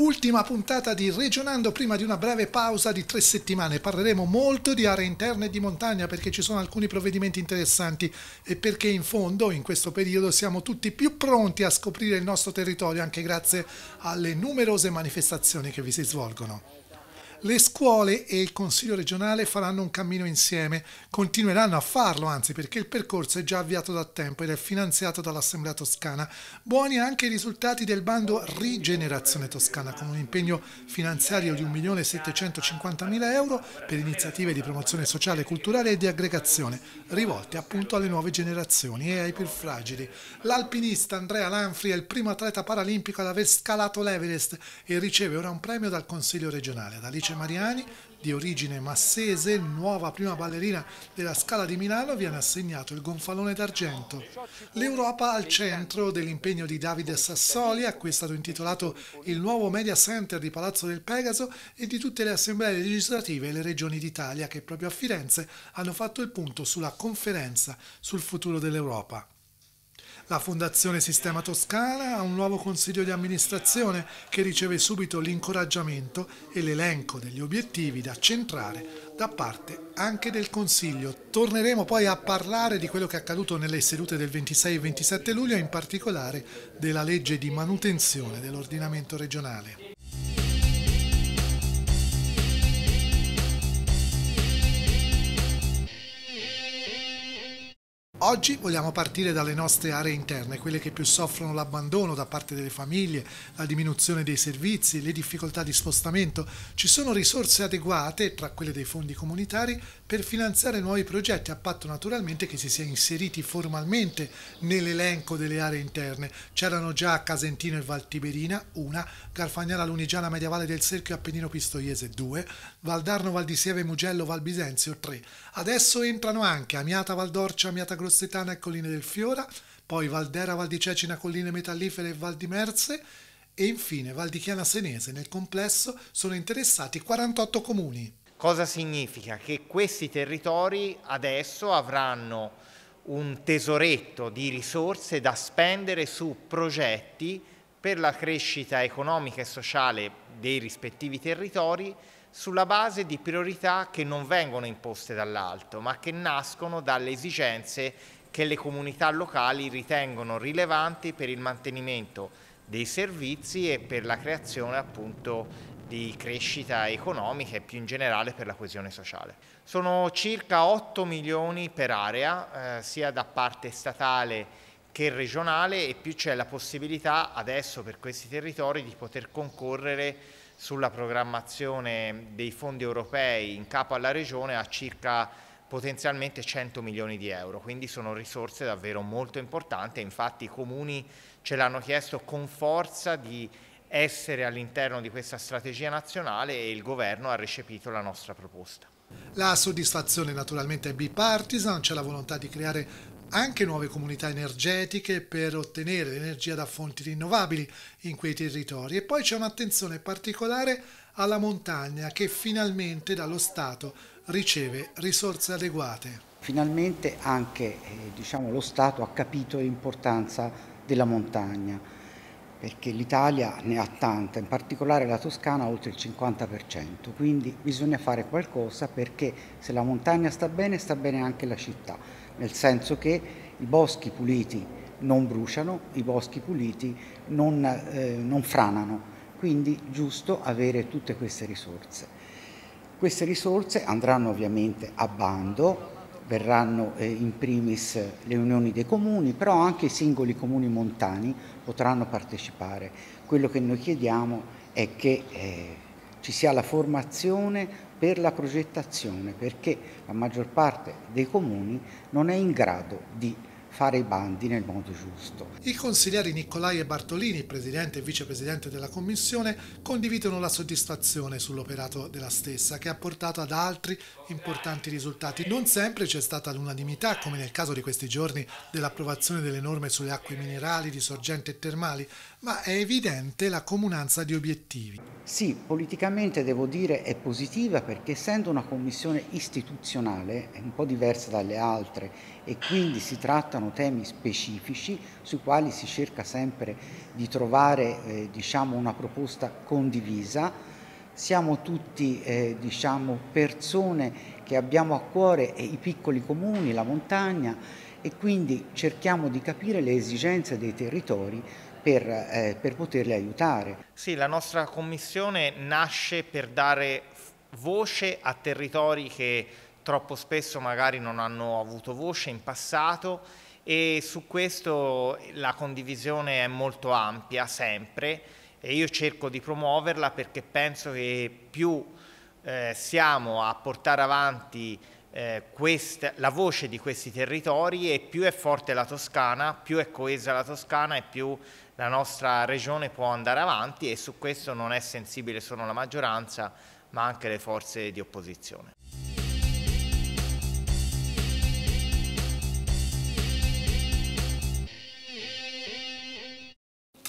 Ultima puntata di Regionando prima di una breve pausa di tre settimane. Parleremo molto di aree interne e di montagna perché ci sono alcuni provvedimenti interessanti e perché in fondo in questo periodo siamo tutti più pronti a scoprire il nostro territorio anche grazie alle numerose manifestazioni che vi si svolgono. Le scuole e il Consiglio regionale faranno un cammino insieme, continueranno a farlo anzi perché il percorso è già avviato da tempo ed è finanziato dall'Assemblea Toscana. Buoni anche i risultati del bando Rigenerazione Toscana con un impegno finanziario di 1.750.000 euro per iniziative di promozione sociale, culturale e di aggregazione rivolte appunto alle nuove generazioni e ai più fragili. L'alpinista Andrea Lanfri è il primo atleta paralimpico ad aver scalato l'Everest e riceve ora un premio dal Consiglio regionale. Ad Alice Beatrice Mariani, di origine massese, nuova prima ballerina della Scala di Milano, viene assegnato il gonfalone d'argento. L'Europa al centro dell'impegno di Davide Sassoli, a cui è stato intitolato il nuovo Media Center di Palazzo del Pegaso e di tutte le assemblee legislative e le regioni d'Italia che proprio a Firenze hanno fatto il punto sulla conferenza sul futuro dell'Europa. La Fondazione Sistema Toscana ha un nuovo consiglio di amministrazione che riceve subito l'incoraggiamento e l'elenco degli obiettivi da centrare da parte anche del Consiglio. Torneremo poi a parlare di quello che è accaduto nelle sedute del 26 e 27 luglio, in particolare della legge di manutenzione dell'ordinamento regionale. Oggi vogliamo partire dalle nostre aree interne, quelle che più soffrono l'abbandono da parte delle famiglie, la diminuzione dei servizi, le difficoltà di spostamento. Ci sono risorse adeguate, tra quelle dei fondi comunitari, per finanziare nuovi progetti a patto naturalmente che si sia inseriti formalmente nell'elenco delle aree interne. C'erano già Casentino e Valtiberina, una, Garfagnana Lunigiana Medievale del Serchio Appennino Pistoiese, due, Valdarno Valdisieve Mugello Valbisenzio, tre. Adesso entrano anche Amiata Valdorcia, Amiata Grossetana e Colline del Fiora, poi Valdera Valdicecina Colline Metallifere e Val di Merze, e infine Valdichiana Senese nel complesso sono interessati 48 comuni. Cosa significa? Che questi territori adesso avranno un tesoretto di risorse da spendere su progetti per la crescita economica e sociale dei rispettivi territori sulla base di priorità che non vengono imposte dall'alto, ma che nascono dalle esigenze che le comunità locali ritengono rilevanti per il mantenimento dei servizi e per la creazione appunto di crescita economica e più in generale per la coesione sociale. Sono circa 8 milioni per area, eh, sia da parte statale che regionale e più c'è la possibilità adesso per questi territori di poter concorrere sulla programmazione dei fondi europei in capo alla regione a circa potenzialmente 100 milioni di euro, quindi sono risorse davvero molto importanti, infatti i comuni ce l'hanno chiesto con forza di essere all'interno di questa strategia nazionale e il governo ha recepito la nostra proposta. La soddisfazione naturalmente è bipartisan, c'è la volontà di creare anche nuove comunità energetiche per ottenere l'energia da fonti rinnovabili in quei territori e poi c'è un'attenzione particolare alla montagna che finalmente dallo Stato riceve risorse adeguate. Finalmente anche eh, diciamo, lo Stato ha capito l'importanza della montagna perché l'Italia ne ha tanta, in particolare la Toscana oltre il 50%, quindi bisogna fare qualcosa perché se la montagna sta bene sta bene anche la città, nel senso che i boschi puliti non bruciano, i boschi puliti non, eh, non franano, quindi giusto avere tutte queste risorse. Queste risorse andranno ovviamente a bando, verranno eh, in primis le unioni dei comuni, però anche i singoli comuni montani potranno partecipare. Quello che noi chiediamo è che eh, ci sia la formazione per la progettazione perché la maggior parte dei comuni non è in grado di fare i bandi nel modo giusto. I consiglieri Nicolai e Bartolini, presidente e vicepresidente della Commissione, condividono la soddisfazione sull'operato della stessa, che ha portato ad altri importanti risultati. Non sempre c'è stata l'unanimità, come nel caso di questi giorni dell'approvazione delle norme sulle acque minerali, di sorgente e termali, ma è evidente la comunanza di obiettivi. Sì, politicamente devo dire è positiva perché essendo una commissione istituzionale è un po' diversa dalle altre e quindi si trattano temi specifici sui quali si cerca sempre di trovare eh, diciamo, una proposta condivisa. Siamo tutti eh, diciamo, persone che abbiamo a cuore i piccoli comuni, la montagna e quindi cerchiamo di capire le esigenze dei territori per, eh, per poterle aiutare. Sì, la nostra commissione nasce per dare voce a territori che troppo spesso magari non hanno avuto voce in passato e su questo la condivisione è molto ampia sempre e io cerco di promuoverla perché penso che più eh, siamo a portare avanti eh, questa, la voce di questi territori e più è forte la Toscana, più è coesa la Toscana e più la nostra regione può andare avanti e su questo non è sensibile solo la maggioranza ma anche le forze di opposizione.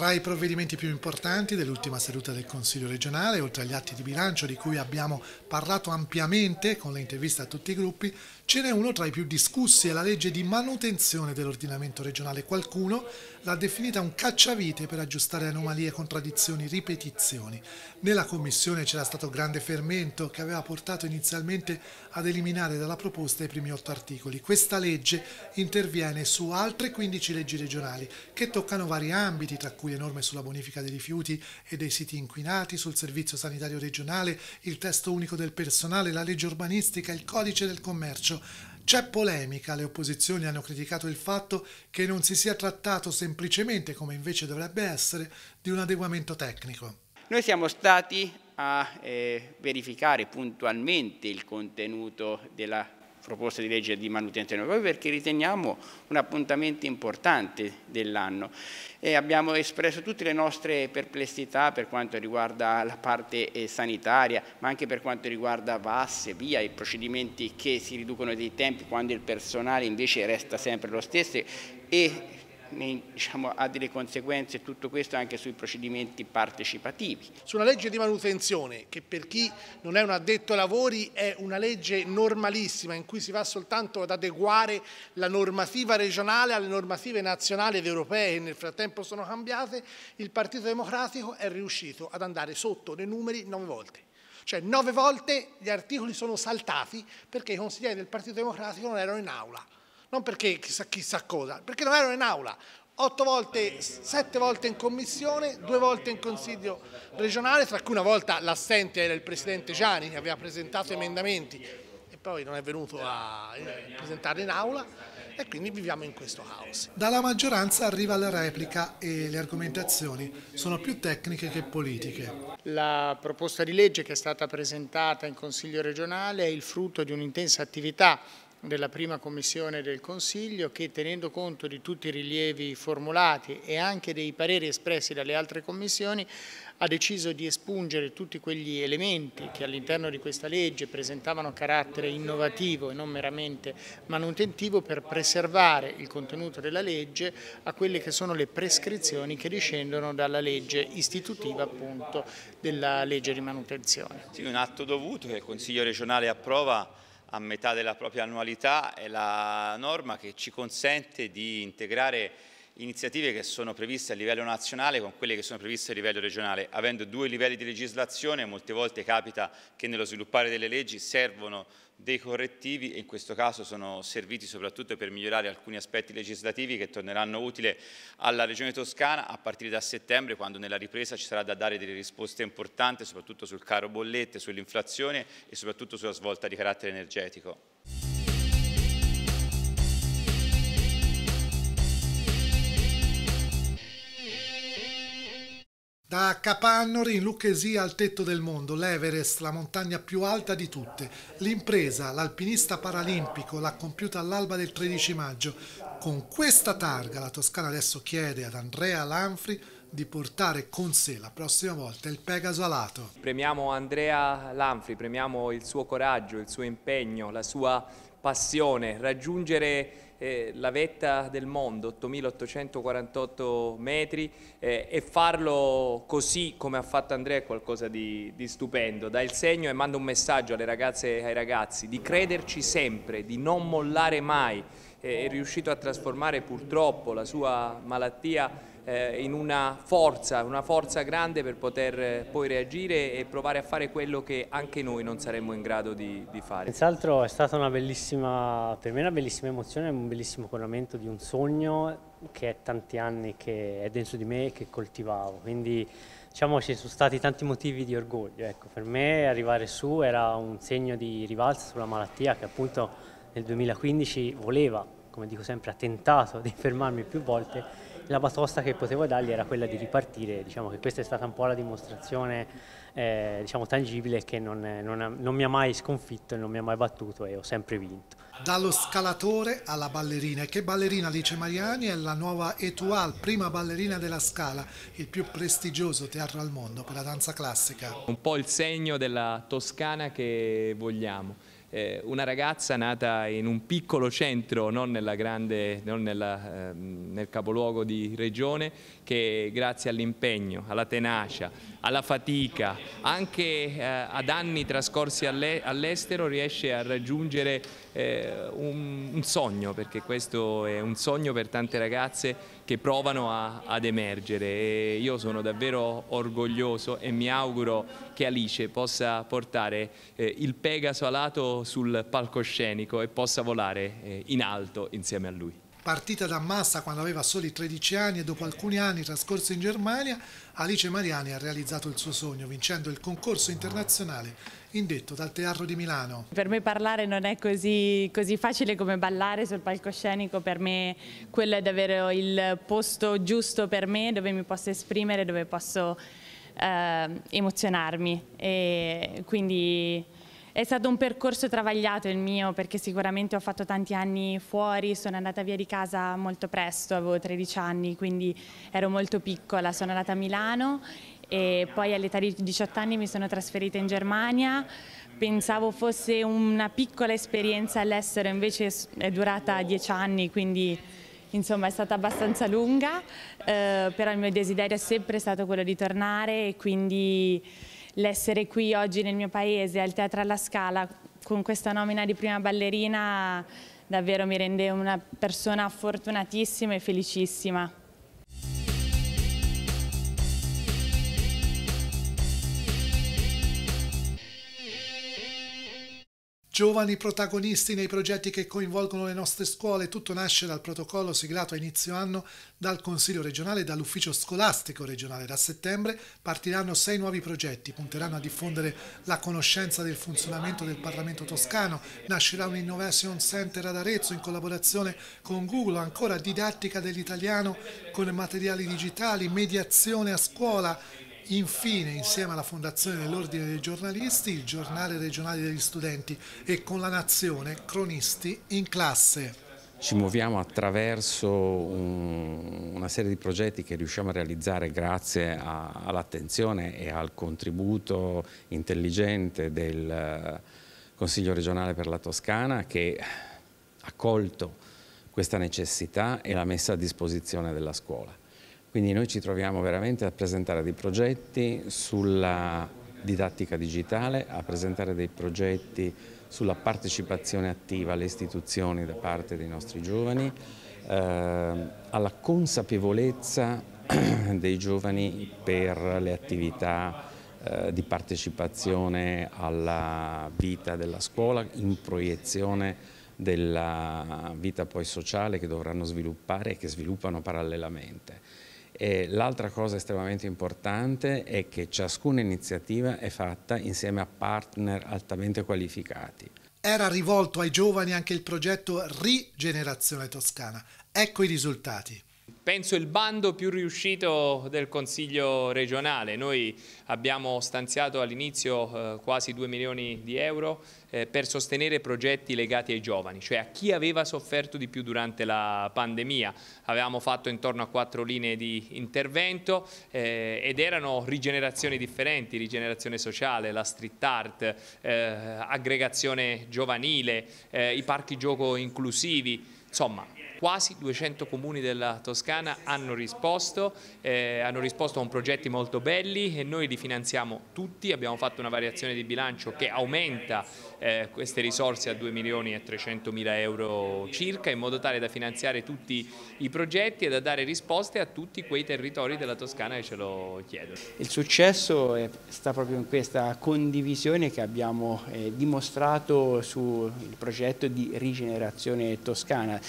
Tra i provvedimenti più importanti dell'ultima seduta del Consiglio regionale, oltre agli atti di bilancio di cui abbiamo parlato ampiamente con le interviste a tutti i gruppi, ce n'è uno tra i più discussi, è la legge di manutenzione dell'ordinamento regionale. Qualcuno l'ha definita un cacciavite per aggiustare anomalie, contraddizioni, ripetizioni. Nella Commissione c'era stato grande fermento che aveva portato inizialmente ad eliminare dalla proposta i primi otto articoli. Questa legge interviene su altre 15 leggi regionali che toccano vari ambiti, tra cui cui le norme sulla bonifica dei rifiuti e dei siti inquinati, sul servizio sanitario regionale, il testo unico del personale, la legge urbanistica, il codice del commercio. C'è polemica, le opposizioni hanno criticato il fatto che non si sia trattato semplicemente, come invece dovrebbe essere, di un adeguamento tecnico. Noi siamo stati a eh, verificare puntualmente il contenuto della proposta di legge di manutenzione, proprio perché riteniamo un appuntamento importante dell'anno e abbiamo espresso tutte le nostre perplessità per quanto riguarda la parte eh, sanitaria, ma anche per quanto riguarda VAS, via, i procedimenti che si riducono dei tempi quando il personale invece resta sempre lo stesso e ne, diciamo, ha delle conseguenze tutto questo anche sui procedimenti partecipativi. Sulla legge di manutenzione che per chi non è un addetto ai lavori è una legge normalissima in cui si va soltanto ad adeguare la normativa regionale alle normative nazionali ed europee che nel frattempo sono cambiate, il Partito Democratico è riuscito ad andare sotto dei numeri nove volte cioè nove volte gli articoli sono saltati perché i consiglieri del Partito Democratico non erano in aula non perché chissà, chissà cosa, perché non erano in aula. Otto volte, sette volte in commissione, due volte in consiglio regionale, tra cui una volta l'assente era il presidente Gianni che aveva presentato emendamenti e poi non è venuto a eh, presentarli in aula e quindi viviamo in questo caos. Dalla maggioranza arriva la replica e le argomentazioni sono più tecniche che politiche. La proposta di legge che è stata presentata in Consiglio regionale è il frutto di un'intensa attività della prima commissione del Consiglio che tenendo conto di tutti i rilievi formulati e anche dei pareri espressi dalle altre commissioni ha deciso di espungere tutti quegli elementi che all'interno di questa legge presentavano carattere innovativo e non meramente manutentivo per preservare il contenuto della legge a quelle che sono le prescrizioni che discendono dalla legge istitutiva appunto della legge di manutenzione. Sì, un atto dovuto che il Consiglio regionale approva a metà della propria annualità è la norma che ci consente di integrare iniziative che sono previste a livello nazionale con quelle che sono previste a livello regionale. Avendo due livelli di legislazione, molte volte capita che nello sviluppare delle leggi servono dei correttivi e in questo caso sono serviti soprattutto per migliorare alcuni aspetti legislativi che torneranno utili alla Regione Toscana a partire da settembre quando nella ripresa ci sarà da dare delle risposte importanti soprattutto sul caro bollette, sull'inflazione e soprattutto sulla svolta di carattere energetico. Da Capannori in Lucchesia al tetto del mondo, l'Everest, la montagna più alta di tutte. L'impresa, l'alpinista paralimpico, l'ha compiuta all'alba del 13 maggio. Con questa targa la Toscana adesso chiede ad Andrea Lanfri di portare con sé la prossima volta il Pegaso alato. Premiamo Andrea Lanfri, premiamo il suo coraggio, il suo impegno, la sua passione, raggiungere eh, la vetta del mondo, 8.848 metri, eh, e farlo così come ha fatto Andrea è qualcosa di, di stupendo. Dà il segno e manda un messaggio alle ragazze e ai ragazzi di crederci sempre, di non mollare mai. Eh, è riuscito a trasformare purtroppo la sua malattia eh, in una forza, una forza grande per poter eh, poi reagire e provare a fare quello che anche noi non saremmo in grado di, di fare. Senz'altro è stata una bellissima, per me una bellissima emozione, un bellissimo coronamento di un sogno che è tanti anni che è dentro di me e che coltivavo, quindi diciamo ci sono stati tanti motivi di orgoglio, ecco, per me arrivare su era un segno di rivalsa sulla malattia che appunto nel 2015 voleva, come dico sempre, ha tentato di fermarmi più volte la batosta che potevo dargli era quella di ripartire, diciamo che questa è stata un po' la dimostrazione eh, diciamo, tangibile che non, eh, non, non mi ha mai sconfitto, e non mi ha mai battuto e ho sempre vinto. Dallo scalatore alla ballerina, e che ballerina Alice Mariani è la nuova Etoile, prima ballerina della Scala, il più prestigioso teatro al mondo per la danza classica. Un po' il segno della Toscana che vogliamo eh, una ragazza nata in un piccolo centro, non, grande, non nella, eh, nel capoluogo di regione, che grazie all'impegno, alla tenacia, alla fatica, anche eh, ad anni trascorsi all'estero riesce a raggiungere eh, un, un, sogno, perché questo è un sogno per tante ragazze che provano a, ad emergere e io sono davvero orgoglioso e mi auguro che Alice possa portare eh, il Pegaso alato sul palcoscenico e possa volare eh, in alto insieme a lui. Partita da Massa quando aveva soli 13 anni e dopo alcuni anni trascorsi in Germania, Alice Mariani ha realizzato il suo sogno vincendo il concorso internazionale indetto dal Teatro di Milano. Per me parlare non è così, così facile come ballare sul palcoscenico, per me quello è davvero il posto giusto per me dove mi posso esprimere, dove posso eh, emozionarmi e quindi è stato un percorso travagliato il mio perché sicuramente ho fatto tanti anni fuori, sono andata via di casa molto presto, avevo 13 anni quindi ero molto piccola, sono andata a Milano e poi all'età di 18 anni mi sono trasferita in Germania, pensavo fosse una piccola esperienza all'estero, invece è durata 10 anni quindi insomma è stata abbastanza lunga, eh, però il mio desiderio è sempre stato quello di tornare e quindi l'essere qui oggi nel mio paese, al Teatro alla Scala, con questa nomina di prima ballerina davvero mi rende una persona fortunatissima e felicissima. giovani protagonisti nei progetti che coinvolgono le nostre scuole. Tutto nasce dal protocollo siglato a inizio anno dal Consiglio regionale e dall'Ufficio scolastico regionale. Da settembre partiranno sei nuovi progetti, punteranno a diffondere la conoscenza del funzionamento del Parlamento toscano, nascerà un Innovation Center ad Arezzo in collaborazione con Google, ancora didattica dell'italiano con materiali digitali, mediazione a scuola, Infine, insieme alla Fondazione dell'Ordine dei Giornalisti, il Giornale Regionale degli Studenti e con la Nazione, Cronisti in classe. Ci muoviamo attraverso un, una serie di progetti che riusciamo a realizzare grazie all'attenzione e al contributo intelligente del eh, Consiglio regionale per la Toscana che ha colto questa necessità e l'ha messa a disposizione della scuola. Quindi noi ci troviamo veramente a presentare dei progetti sulla didattica digitale, a presentare dei progetti sulla partecipazione attiva alle istituzioni da parte dei nostri giovani, eh, alla consapevolezza dei giovani per le attività eh, di partecipazione alla vita della scuola in proiezione della vita poi sociale che dovranno sviluppare e che sviluppano parallelamente l'altra cosa estremamente importante è che ciascuna iniziativa è fatta insieme a partner altamente qualificati. Era rivolto ai giovani anche il progetto Rigenerazione Toscana. Ecco i risultati penso il bando più riuscito del Consiglio regionale. Noi abbiamo stanziato all'inizio eh, quasi 2 milioni di euro eh, per sostenere progetti legati ai giovani, cioè a chi aveva sofferto di più durante la pandemia. Avevamo fatto intorno a quattro linee di intervento eh, ed erano rigenerazioni differenti, rigenerazione sociale, la street art, aggregazione giovanile, i parchi gioco inclusivi, insomma Quasi 200 comuni della Toscana hanno risposto, eh, hanno risposto con progetti molto belli e noi li finanziamo tutti, abbiamo fatto una variazione di bilancio che aumenta eh, queste risorse a 2 milioni e 300 mila euro circa in modo tale da finanziare tutti i progetti e da dare risposte a tutti quei territori della Toscana che ce lo chiedono. Il successo sta proprio in questa condivisione che abbiamo eh, dimostrato sul progetto di rigenerazione toscana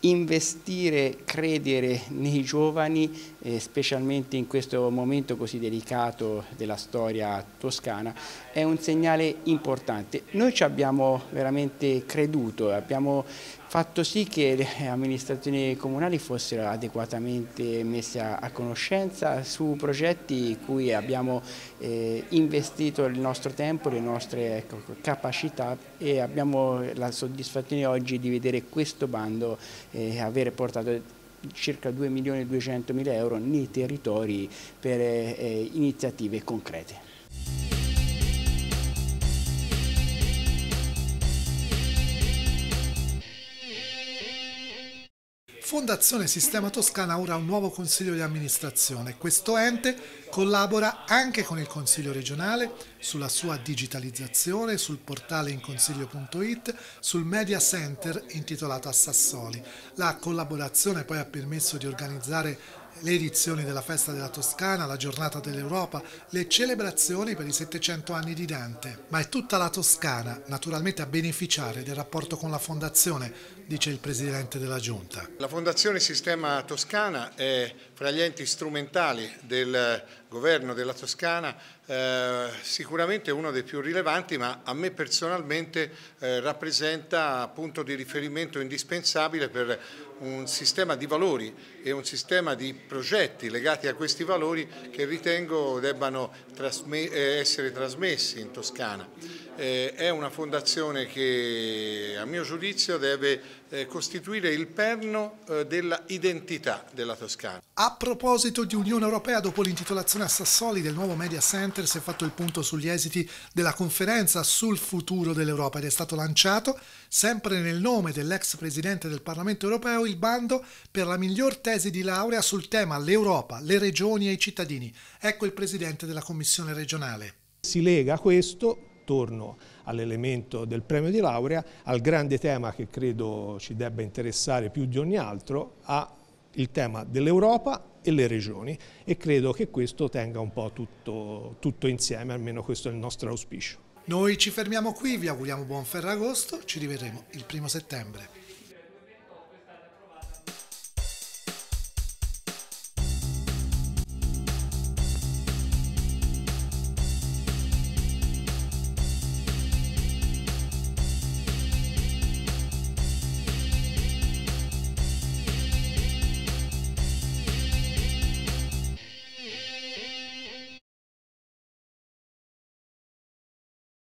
investire, credere nei giovani, eh, specialmente in questo momento così delicato della storia toscana, è un segnale importante. Noi ci abbiamo veramente creduto, abbiamo fatto sì che le amministrazioni comunali fossero adeguatamente messe a, conoscenza su progetti in cui abbiamo eh, investito il nostro tempo, le nostre ecco, capacità e abbiamo la soddisfazione oggi di vedere questo bando eh, avere portato circa 2 milioni e 200 mila euro nei territori per eh, iniziative concrete. Fondazione Sistema Toscana ha ora un nuovo consiglio di amministrazione. Questo ente collabora anche con il Consiglio regionale sulla sua digitalizzazione, sul portale inconsiglio.it, sul media center intitolato a Sassoli. La collaborazione poi ha permesso di organizzare le edizioni della Festa della Toscana, la Giornata dell'Europa, le celebrazioni per i 700 anni di Dante. Ma è tutta la Toscana, naturalmente, a beneficiare del rapporto con la Fondazione, dice il Presidente della Giunta. La Fondazione Sistema Toscana è fra gli enti strumentali del governo della Toscana eh, sicuramente uno dei più rilevanti ma a me personalmente eh, rappresenta punto di riferimento indispensabile per un sistema di valori e un sistema di progetti legati a questi valori che ritengo debbano trasme eh, essere trasmessi in Toscana eh, è una fondazione che a mio giudizio deve eh, costituire il perno eh, della della Toscana. A proposito di Unione Europea, dopo l'intitolazione a Sassoli del nuovo Media Center si è fatto il punto sugli esiti della conferenza sul futuro dell'Europa ed è stato lanciato, sempre nel nome dell'ex Presidente del Parlamento Europeo, il bando per la miglior tesi di laurea sul tema l'Europa, le regioni e i cittadini. Ecco il Presidente della Commissione regionale. Si lega questo attorno all'elemento del premio di laurea, al grande tema che credo ci debba interessare più di ogni altro, al tema dell'Europa e le regioni e credo che questo tenga un po' tutto, tutto insieme, almeno questo è il nostro auspicio. Noi ci fermiamo qui, vi auguriamo buon Ferragosto, ci rivedremo il primo settembre.